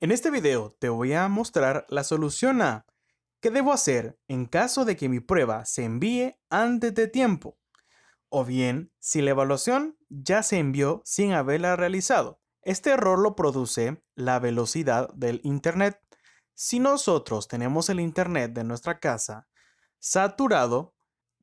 En este video te voy a mostrar la solución a ¿Qué debo hacer en caso de que mi prueba se envíe antes de tiempo? O bien, si la evaluación ya se envió sin haberla realizado. Este error lo produce la velocidad del Internet. Si nosotros tenemos el Internet de nuestra casa saturado,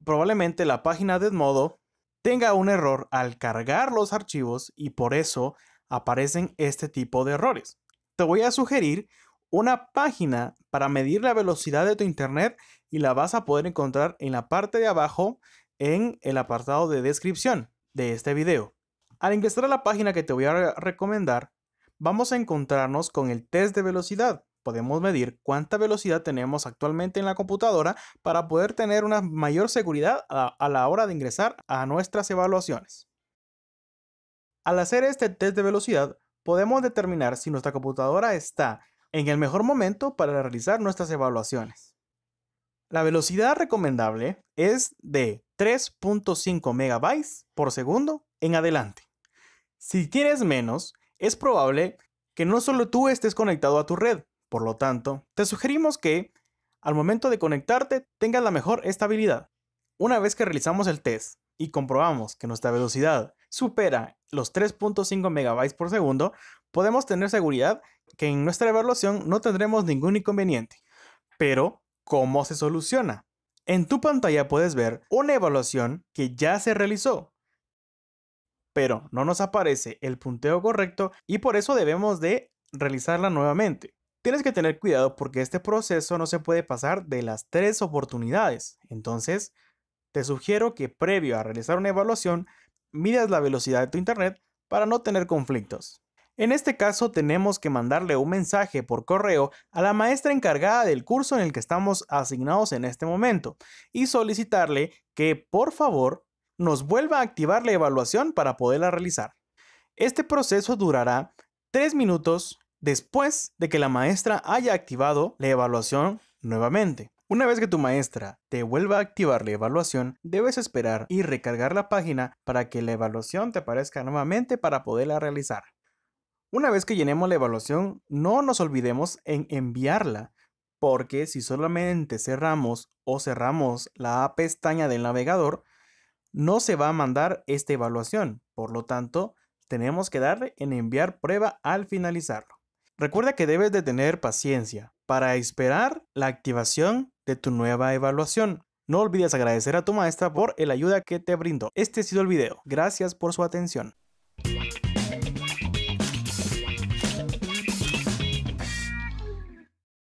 probablemente la página de modo tenga un error al cargar los archivos y por eso aparecen este tipo de errores. Te voy a sugerir una página para medir la velocidad de tu internet y la vas a poder encontrar en la parte de abajo en el apartado de descripción de este video. Al ingresar a la página que te voy a recomendar, vamos a encontrarnos con el test de velocidad. Podemos medir cuánta velocidad tenemos actualmente en la computadora para poder tener una mayor seguridad a, la hora de ingresar a nuestras evaluaciones. Al hacer este test de velocidad, podemos determinar si nuestra computadora está en el mejor momento para realizar nuestras evaluaciones. La velocidad recomendable es de 3.5 MB por segundo en adelante. Si tienes menos, es probable que no solo tú estés conectado a tu red, por lo tanto, te sugerimos que al momento de conectarte tengas la mejor estabilidad. Una vez que realizamos el test y comprobamos que nuestra velocidad supera los 3.5 megabytes por segundo, podemos tener seguridad que en nuestra evaluación no tendremos ningún inconveniente. Pero, ¿cómo se soluciona? En tu pantalla puedes ver una evaluación que ya se realizó, pero no nos aparece el punteo correcto y por eso debemos de realizarla nuevamente. Tienes que tener cuidado porque este proceso no se puede pasar de las tres oportunidades. Entonces, te sugiero que previo a realizar una evaluación midas la velocidad de tu internet para no tener conflictos. En este caso tenemos que mandarle un mensaje por correo a la maestra encargada del curso en el que estamos asignados en este momento y solicitarle que por favor nos vuelva a activar la evaluación para poderla realizar. Este proceso durará tres minutos después de que la maestra haya activado la evaluación nuevamente. Una vez que tu maestra te vuelva a activar la evaluación, debes esperar y recargar la página para que la evaluación te aparezca nuevamente para poderla realizar. Una vez que llenemos la evaluación, no nos olvidemos en enviarla, porque si solamente cerramos o cerramos la pestaña del navegador, no se va a mandar esta evaluación. Por lo tanto, tenemos que darle en enviar prueba al finalizarlo. Recuerda que debes de tener paciencia para esperar la activación tu nueva evaluación. No olvides agradecer a tu maestra por el ayuda que te brindó. Este ha sido el video. Gracias por su atención.